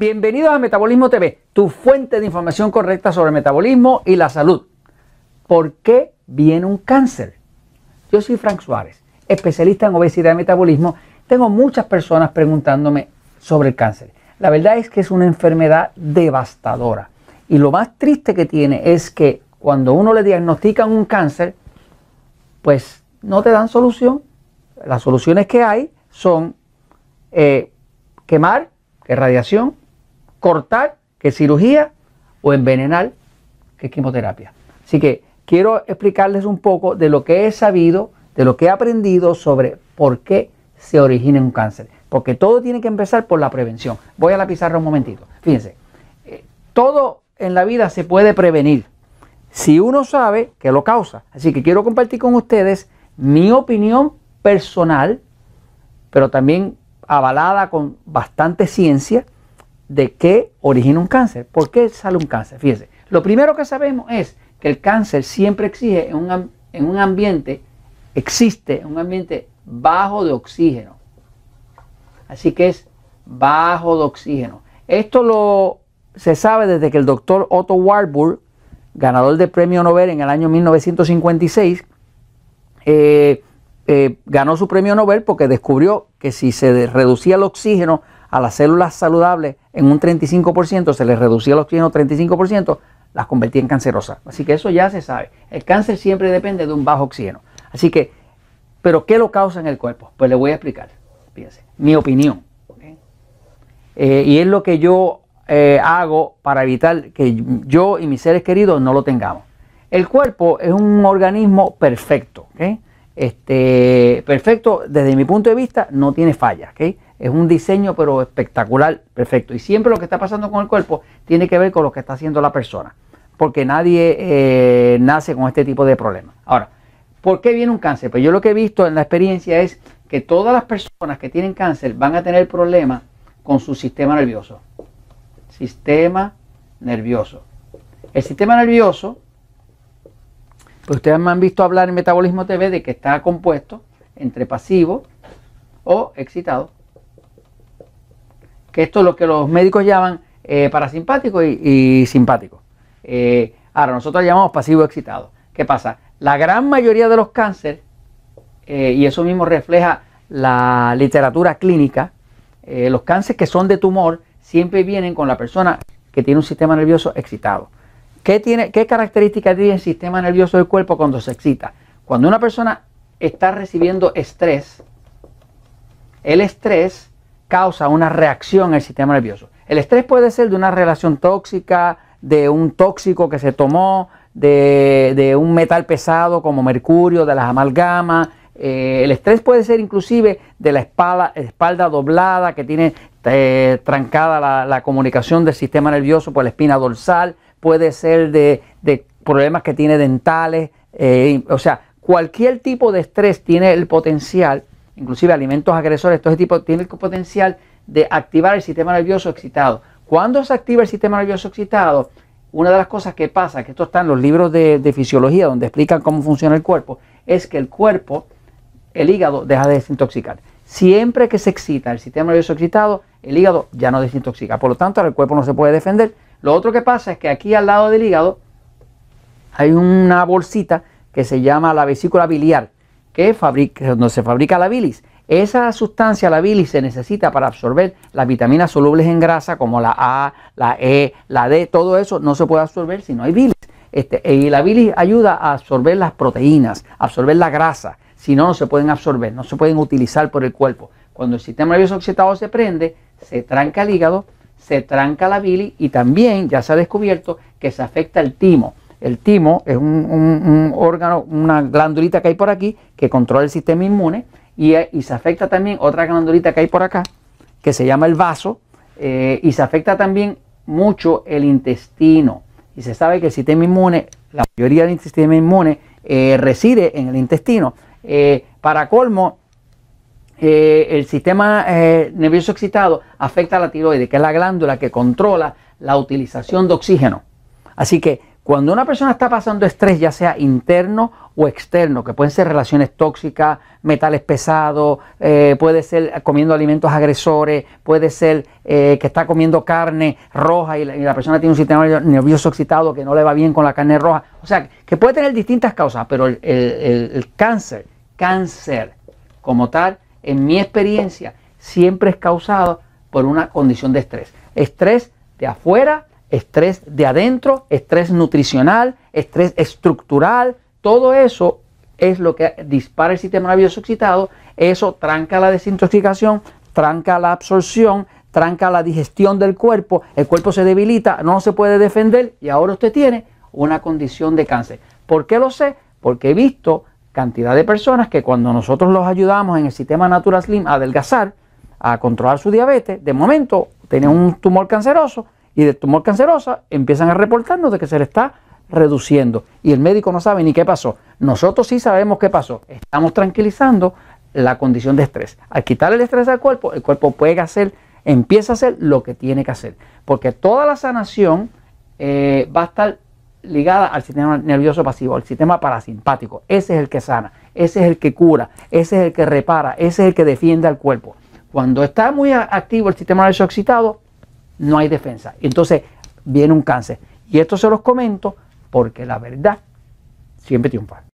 Bienvenidos a Metabolismo TV, tu fuente de información correcta sobre el metabolismo y la salud. ¿Por qué viene un cáncer? Yo soy Frank Suárez, especialista en obesidad y metabolismo. Tengo muchas personas preguntándome sobre el cáncer. La verdad es que es una enfermedad devastadora. Y lo más triste que tiene es que cuando uno le diagnostican un cáncer, pues no te dan solución. Las soluciones que hay son eh, quemar, que radiación, cortar, que cirugía, o envenenar, que quimioterapia. Así que quiero explicarles un poco de lo que he sabido, de lo que he aprendido sobre por qué se origina un cáncer. Porque todo tiene que empezar por la prevención. Voy a la pizarra un momentito. Fíjense, eh, todo en la vida se puede prevenir si uno sabe que lo causa. Así que quiero compartir con ustedes mi opinión personal, pero también avalada con bastante ciencia de qué origina un cáncer. ¿Por qué sale un cáncer? Fíjense, lo primero que sabemos es que el cáncer siempre exige en un, ambiente, existe en un ambiente bajo de oxígeno. Así que es bajo de oxígeno. Esto lo se sabe desde que el doctor Otto Warburg, ganador del premio Nobel en el año 1956, eh, eh, ganó su premio Nobel porque descubrió que si se reducía el oxígeno a las células saludables en un 35%, se les reducía el oxígeno 35%, las convertía en cancerosas. Así que eso ya se sabe. El cáncer siempre depende de un bajo oxígeno. Así que, ¿pero qué lo causa en el cuerpo? Pues le voy a explicar. Fíjense, mi opinión. Eh, y es lo que yo eh, hago para evitar que yo y mis seres queridos no lo tengamos. El cuerpo es un organismo perfecto. Este, perfecto, desde mi punto de vista, no tiene fallas. ¿okay? Es un diseño pero espectacular, perfecto. Y siempre lo que está pasando con el cuerpo tiene que ver con lo que está haciendo la persona, porque nadie eh, nace con este tipo de problemas. Ahora, ¿por qué viene un cáncer? Pues yo lo que he visto en la experiencia es que todas las personas que tienen cáncer van a tener problemas con su sistema nervioso. Sistema nervioso. El sistema nervioso, pues ustedes me han visto hablar en Metabolismo TV de que está compuesto entre pasivo o excitado que esto es lo que los médicos llaman eh, parasimpático y, simpático. Eh, ahora, nosotros llamamos pasivo excitado. ¿Qué pasa? La gran mayoría de los cánceres, eh, y eso mismo refleja la literatura clínica, los cánceres que son de tumor siempre vienen con la persona que tiene un sistema nervioso excitado. ¿Qué, tiene, qué características tiene el sistema nervioso del cuerpo cuando se excita? Cuando una persona está recibiendo estrés, el estrés causa una reacción en el sistema nervioso. El estrés puede ser de una relación tóxica, de un tóxico que se tomó, de, un metal pesado como mercurio, de las amalgamas. Eh, el estrés puede ser inclusive de la espalda, espalda doblada que tiene eh, trancada la, comunicación del sistema nervioso por la espina dorsal. Puede ser de, problemas que tiene dentales. Eh, o sea, cualquier tipo de estrés tiene el potencial inclusive alimentos agresores, todo ese tipo, tiene el potencial de activar el sistema nervioso excitado. Cuando se activa el sistema nervioso excitado, una de las cosas que pasa, que esto está en los libros de, fisiología donde explican cómo funciona el cuerpo, es que el cuerpo, el hígado, deja de desintoxicar. Siempre que se excita el sistema nervioso excitado, el hígado ya no desintoxica. Por lo tanto, el cuerpo no se puede defender. Lo otro que pasa es que aquí al lado del hígado hay una bolsita que se llama la vesícula biliar que fabrica, donde se fabrica la bilis. Esa sustancia, la bilis, se necesita para absorber las vitaminas solubles en grasa como la A, la E, la D, todo eso no se puede absorber si no hay bilis. Este, y la bilis ayuda a absorber las proteínas, absorber la grasa. Si no, no se pueden absorber, no se pueden utilizar por el cuerpo. Cuando el sistema nervioso oxidado se prende, se tranca el hígado, se tranca la bilis y también ya se ha descubierto que se afecta el timo. El timo es un, órgano, una glandulita que hay por aquí que controla el sistema inmune eh, y, se afecta también otra glandulita que hay por acá que se llama el vaso eh, y se afecta también mucho el intestino. Y se sabe que el sistema inmune, la mayoría del sistema inmune eh, reside en el intestino. para colmo, el sistema nervioso excitado afecta a la tiroides, que es la glándula que controla la utilización de oxígeno. Así que cuando una persona está pasando estrés, ya sea interno o externo, que pueden ser relaciones tóxicas, metales pesados, eh, puede ser comiendo alimentos agresores, puede ser eh, que está comiendo carne roja y la, persona tiene un sistema nervioso excitado que no le va bien con la carne roja. O sea, que puede tener distintas causas, pero el, el cáncer, cáncer como tal, en mi experiencia, siempre es causado por una condición de estrés. Estrés de afuera Estrés de adentro, estrés nutricional, estrés estructural, todo eso es lo que dispara el sistema nervioso excitado, eso tranca la desintoxicación, tranca la absorción, tranca la digestión del cuerpo, el cuerpo se debilita, no se puede defender y ahora usted tiene una condición de cáncer. ¿Por qué lo sé? Porque he visto cantidad de personas que cuando nosotros los ayudamos en el sistema Natural Slim a adelgazar, a controlar su diabetes, de momento tienen un tumor canceroso y de tumor cancerosa, empiezan a reportarnos de que se le está reduciendo y el médico no sabe ni qué pasó. Nosotros sí sabemos qué pasó. Estamos tranquilizando la condición de estrés. Al quitar el estrés al cuerpo, el cuerpo puede hacer, empieza a hacer lo que tiene que hacer. Porque toda la sanación eh, va a estar ligada al sistema nervioso pasivo, al sistema parasimpático. Ese es el que sana, ese es el que cura, ese es el que repara, ese es el que defiende al cuerpo. Cuando está muy activo el sistema nervioso excitado, no hay defensa. Entonces viene un cáncer. Y esto se los comento porque la verdad siempre triunfa.